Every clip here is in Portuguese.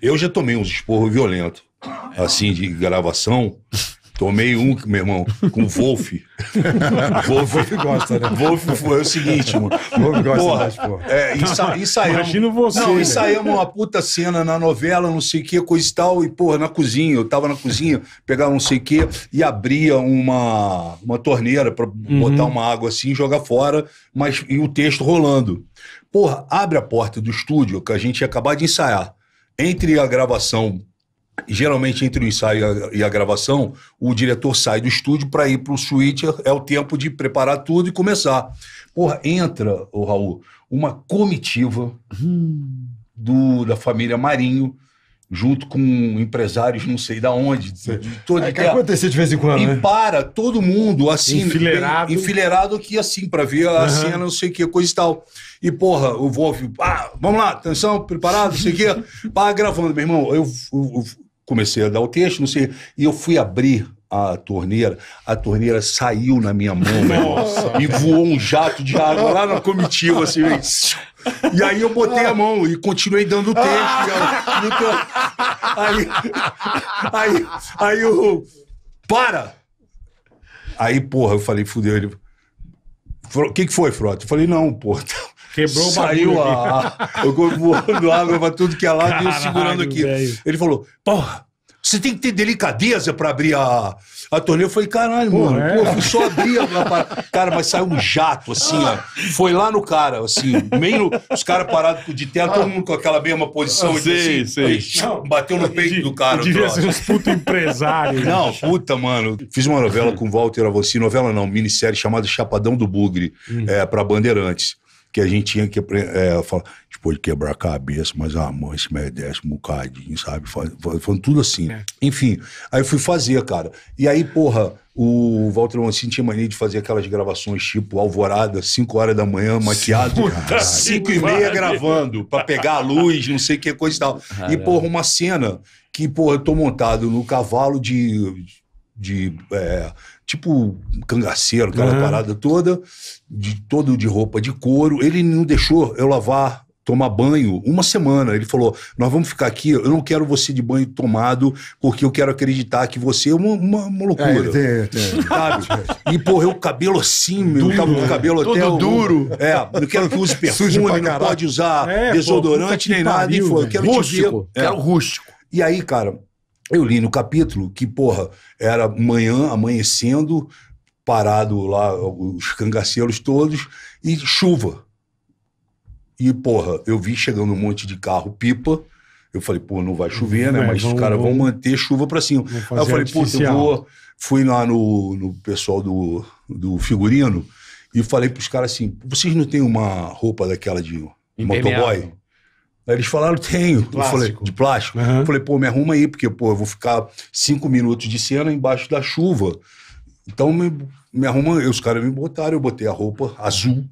Eu já tomei uns esporros violentos, assim, de gravação. Tomei um, meu irmão, com o Wolf. Wolf gosta, né? Wolf foi o seguinte, mano. Wolf gosta porra, das porra. É, ensa, ensaiamos, Imagino você. Não, ensaiamos né? uma puta cena na novela, não sei o que, coisa e tal. E, porra, na cozinha. Eu tava na cozinha, pegava não sei o que e abria uma, uma torneira pra uhum. botar uma água assim, jogar fora, mas e o texto rolando. Porra, abre a porta do estúdio que a gente ia acabar de ensaiar. Entre a gravação, geralmente entre o ensaio e a, gravação, o diretor sai do estúdio para ir para o switcher, é o tempo de preparar tudo e começar. Porra, entra, o oh, Raul, uma comitiva hum. do, da família Marinho, junto com empresários não sei da onde. De, de todo é que acontecer de vez em quando, E né? para todo mundo, assim... Enfileirado. Bem, enfileirado aqui, assim, para ver a uhum. cena, não sei o que, coisa e tal. E, porra, eu Wolf Ah, vamos lá, atenção, preparado, não sei o que. para gravando, meu irmão. Eu, eu, eu, comecei a dar o texto, não sei... E eu fui abrir a torneira, a torneira saiu na minha mão, e voou um jato de água lá na comitiva, assim, e aí eu botei a mão e continuei dando texto. Então, aí, aí, aí eu, para! Aí, porra, eu falei, fudeu, ele... O que, que foi, Frota? Eu falei, não, porra, Quebrou o Saiu a, a, voando água pra tudo que é lado e eu segurando aqui. Véio. Ele falou, porra, você tem que ter delicadeza para abrir a, a torneira. Eu falei, caralho, mano, é? pô, só abrir a, Cara, mas saiu um jato, assim, ó. Foi lá no cara, assim, meio os caras parados de terra, todo mundo com aquela mesma posição. Ah, sei, assim, sei. Aí, bateu no peito do cara. Devia ser uns puta empresário. Não, puta, mano. Fiz uma novela com Walter você novela não, minissérie chamada Chapadão do Bugre, hum. é, pra Bandeirantes que a gente tinha que é, pode tipo, quebrar a cabeça, mas a ah, mãe se merece um bocadinho, sabe? Falando tudo assim. É. Enfim, aí eu fui fazer, cara. E aí, porra, o Walter Mancini tinha mania de fazer aquelas gravações tipo Alvorada, 5 horas da manhã, maquiado, 5 e meia gravando, para pegar a luz, não sei que coisa e tal. Caramba. E, porra, uma cena que, porra, eu tô montado no cavalo de. de é, tipo cangaceiro, aquela uhum. parada toda, de todo de roupa de couro. Ele não deixou eu lavar tomar banho uma semana. Ele falou: Nós vamos ficar aqui, eu não quero você de banho tomado, porque eu quero acreditar que você é uma, uma, uma é, loucura. É, é, é. Sabe? E, porra, o cabelo assim, meu. tava com o cabelo até. Todo o, duro. É, não quero que use perfume, não pode usar é, desodorante pô, nem nada. e foi, eu quero rústico, te ver. É. Quero rústico. E aí, cara, eu li no capítulo que, porra, era manhã, amanhecendo, parado lá, os cangaceiros todos, e chuva. E, porra, eu vi chegando um monte de carro pipa. Eu falei, pô, não vai chover, né? Mas os caras vão manter chuva pra cima. Aí eu falei, pô, eu vou. Fui lá no, no pessoal do, do figurino e falei pros caras assim: vocês não têm uma roupa daquela de Impermeável. motoboy? Aí eles falaram, tenho. De Eu falei, de plástico. Uhum. Eu falei, pô, me arruma aí, porque, pô, eu vou ficar cinco minutos de cena embaixo da chuva. Então, me, me arruma. Os caras me botaram, eu botei a roupa azul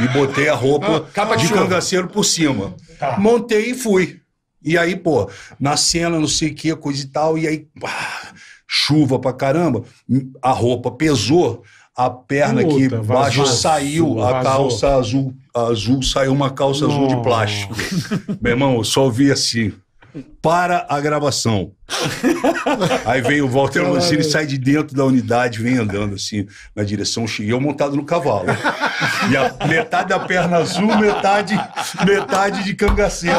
e botei a roupa ah, de, cangaceiro por cima. Tá. Montei e fui. E aí, pô, na cena, não sei o que, coisa e tal, e aí, pá, chuva pra caramba, a roupa pesou, a perna Puta, aqui embaixo saiu, vazou. a calça azul, azul saiu uma calça azul de plástico. Meu irmão, eu só ouvi assim para a gravação. Aí vem o Walter Mancini, sai de dentro da unidade, vem andando assim na direção, e eu montado no cavalo. E a metade da perna azul, metade, metade de cangaceiro.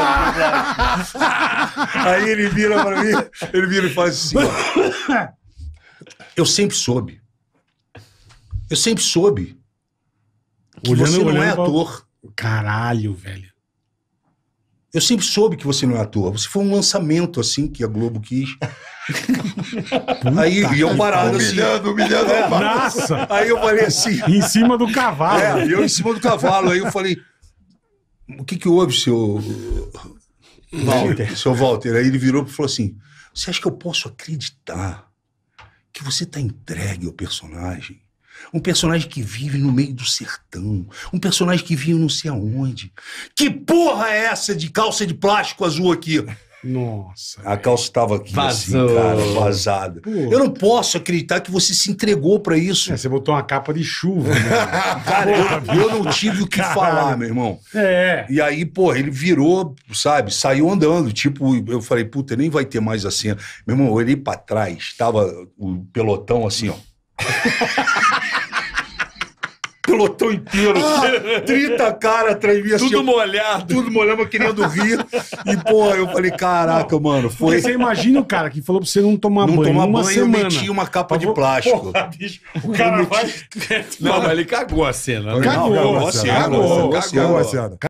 Aí ele vira para mim, ele vira e faz assim: ó. Eu sempre soube. Eu sempre soube. Que olhando, você não é olhando é ator. Pra... Caralho, velho. Eu sempre soube que você não é ator. Você foi um lançamento, assim, que a Globo quis. aí e eu parado assim. Humilhando, humilhando. É, nossa! Aí eu falei assim. Em cima do cavalo. É, eu em cima do cavalo. Aí eu falei. O que, que houve, seu. Walter, seu Walter? Aí ele virou e falou assim: Você acha que eu posso acreditar que você está entregue ao personagem? Um personagem que vive no meio do sertão. Um personagem que vive não sei aonde. Que porra é essa de calça de plástico azul aqui? Nossa. A calça estava aqui, assim, Vazou. assim, cara, vazada. Eu não posso acreditar que você se entregou para isso. É, você botou uma capa de chuva. Né? cara, eu, eu, não tive o que Caralho. falar, meu irmão. É. E aí, pô, ele virou, sabe, saiu andando. Tipo, eu falei, puta, nem vai ter mais assim. Meu irmão, eu olhei pra trás, tava o pelotão assim, ó. pelotão inteiro. Ah, 30 caras atrás de mim. Assim, Tudo molhado. Tudo molhado, querendo rir. E, porra, eu falei, caraca, não, mano, foi... Você imagina o cara que falou pra você não tomar não banho tomar banho, semana. eu meti uma capa de plástico. Porra, bicho, o cara vai... Não, mas ele cagou a cena. Cagou, cagou, cagou, cagou, cagou a cena.